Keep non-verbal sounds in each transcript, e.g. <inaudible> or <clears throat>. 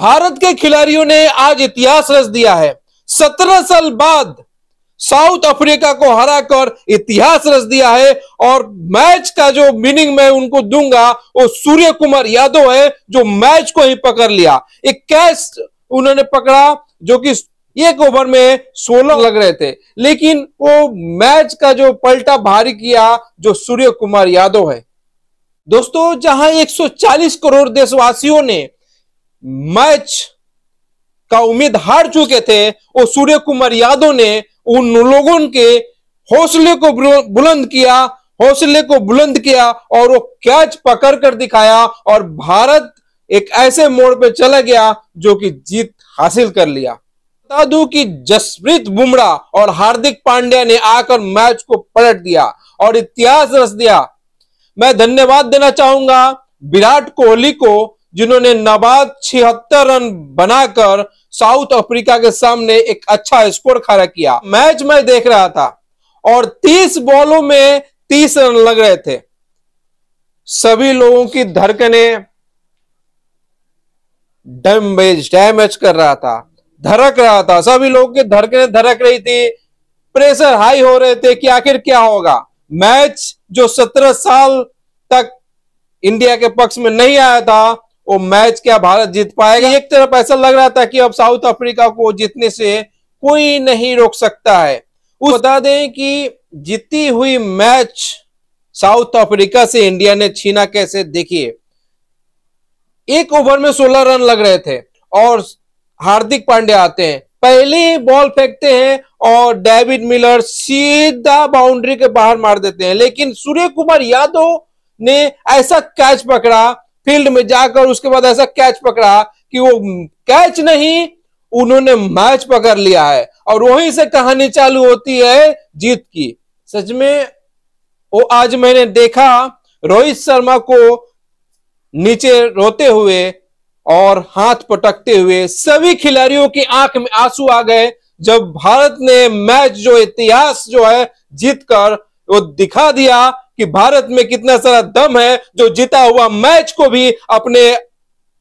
भारत के खिलाड़ियों ने आज इतिहास रच दिया है सत्रह साल बाद साउथ अफ्रीका को हराकर इतिहास रच दिया है और मैच का जो मीनिंग मैं उनको दूंगा वो सूर्य कुमार यादव है जो मैच को ही पकड़ लिया एक कैच उन्होंने पकड़ा जो कि एक ओवर में सोलह लग रहे थे लेकिन वो मैच का जो पलटा भारी किया जो सूर्य कुमार यादव है दोस्तों जहां 140 करोड़ देशवासियों ने मैच का उम्मीद हार चुके थे और सूर्य कुमार यादव ने उन लोगों के हौसले को बुलंद किया हौसले को बुलंद किया और वो कैच पकड़ कर दिखाया और भारत एक ऐसे मोड़ पे चला गया जो कि जीत हासिल कर लिया बता दू कि जसप्रीत बुमराह और हार्दिक पांड्या ने आकर मैच को पलट दिया और इतिहास रच दिया मैं धन्यवाद देना चाहूंगा विराट कोहली को जिन्होंने नाबाद छिहत्तर रन बनाकर साउथ अफ्रीका के सामने एक अच्छा स्कोर खड़ा किया मैच में देख रहा था और 30 बॉलों में 30 रन लग रहे थे सभी लोगों की धड़कने डैमेज डैमेज कर रहा था धड़क रहा था सभी लोगों की धड़कने धड़क रही थी प्रेशर हाई हो रहे थे कि आखिर क्या होगा मैच जो सत्रह साल तक इंडिया के पक्ष में नहीं आया था वो मैच क्या भारत जीत पाएगा एक तरफ ऐसा लग रहा था कि अब साउथ अफ्रीका को जीतने से कोई नहीं रोक सकता है बता दें कि जीती हुई मैच साउथ अफ्रीका से इंडिया ने छीना कैसे देखिए एक ओवर में 16 रन लग रहे थे और हार्दिक पांडे आते हैं पहले ही बॉल फेंकते हैं और डेविड मिलर सीधा बाउंड्री के बाहर मार देते हैं लेकिन सूर्य कुमार यादव ने ऐसा कैच पकड़ा फील्ड में जाकर उसके बाद ऐसा कैच पकड़ा कि वो कैच नहीं उन्होंने मैच पकड़ लिया है और वहीं से कहानी चालू होती है जीत की सच में वो आज मैंने देखा रोहित शर्मा को नीचे रोते हुए और हाथ पटकते हुए सभी खिलाड़ियों की आंख में आंसू आ गए जब भारत ने मैच जो इतिहास जो है जीतकर वो दिखा दिया कि भारत में कितना सारा दम है जो जीता हुआ मैच को भी अपने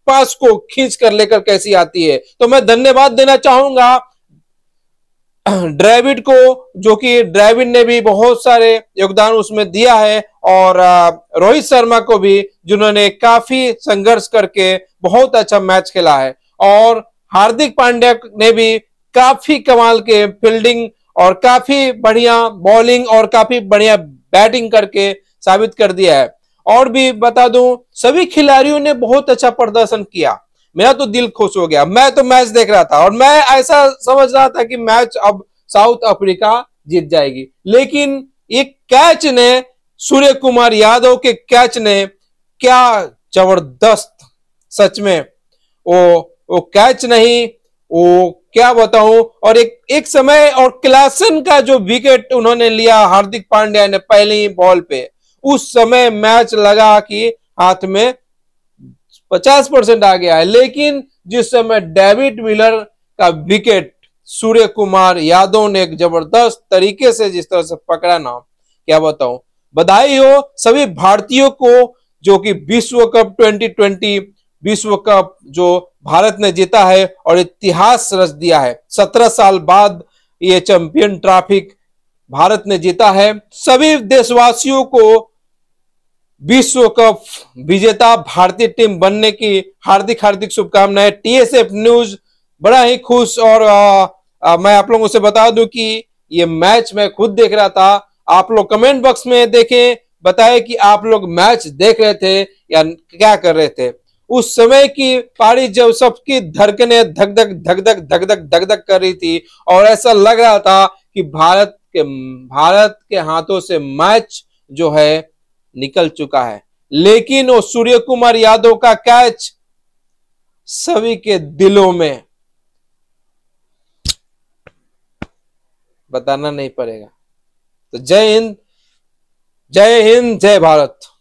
पास को खींच कर लेकर कैसी आती है तो मैं धन्यवाद देना चाहूंगा ड्रेविड <clears throat> को जो कि ड्रेविड ने भी बहुत सारे योगदान उसमें दिया है और रोहित शर्मा को भी जिन्होंने काफी संघर्ष करके बहुत अच्छा मैच खेला है और हार्दिक पांड्या ने भी काफी कमाल के फील्डिंग और काफी बढ़िया बॉलिंग और काफी बढ़िया बैटिंग करके साबित कर दिया है और भी बता दूं सभी खिलाड़ियों ने बहुत अच्छा प्रदर्शन किया मेरा तो दिल खुश हो गया मैं तो मैच देख रहा था और मैं ऐसा समझ रहा था कि मैच अब साउथ अफ्रीका जीत जाएगी लेकिन एक कैच ने सूर्य कुमार यादव के कैच ने क्या जबरदस्त सच में वो वो कैच नहीं वो क्या बताऊं और एक एक समय और क्लासन का जो विकेट उन्होंने लिया हार्दिक पांड्या ने पहले ही बॉल पे उस समय मैच लगा कि हाथ में 50 परसेंट आ गया है लेकिन जिस समय डेविड मिलर का विकेट सूर्य कुमार यादव ने एक जबरदस्त तरीके से जिस तरह से पकड़ा ना क्या बताऊं बधाई हो सभी भारतीयों को जो कि विश्व कप 2020 विश्व कप जो भारत ने जीता है और इतिहास रच दिया है सत्रह साल बाद ये चैंपियन ट्रॉफी भारत ने जीता है सभी देशवासियों को विश्व कप विजेता भारतीय टीम बनने की हार्दिक हार्दिक शुभकामनाएं टीएसएफ न्यूज बड़ा ही खुश और आ, आ, मैं आप लोगों से बता दूं कि ये मैच मैं खुद देख रहा था आप लोग कमेंट बॉक्स में देखें बताएं कि आप लोग मैच देख रहे थे या क्या कर रहे थे उस समय की पारी जब सबकी धड़कने धक धक धक धक धक धक धक धक कर रही थी और ऐसा लग रहा था कि भारत के भारत के हाथों से मैच जो है निकल चुका है लेकिन वो सूर्य कुमार यादव का कैच सभी के दिलों में बताना नहीं पड़ेगा तो जय हिंद जय हिंद जय भारत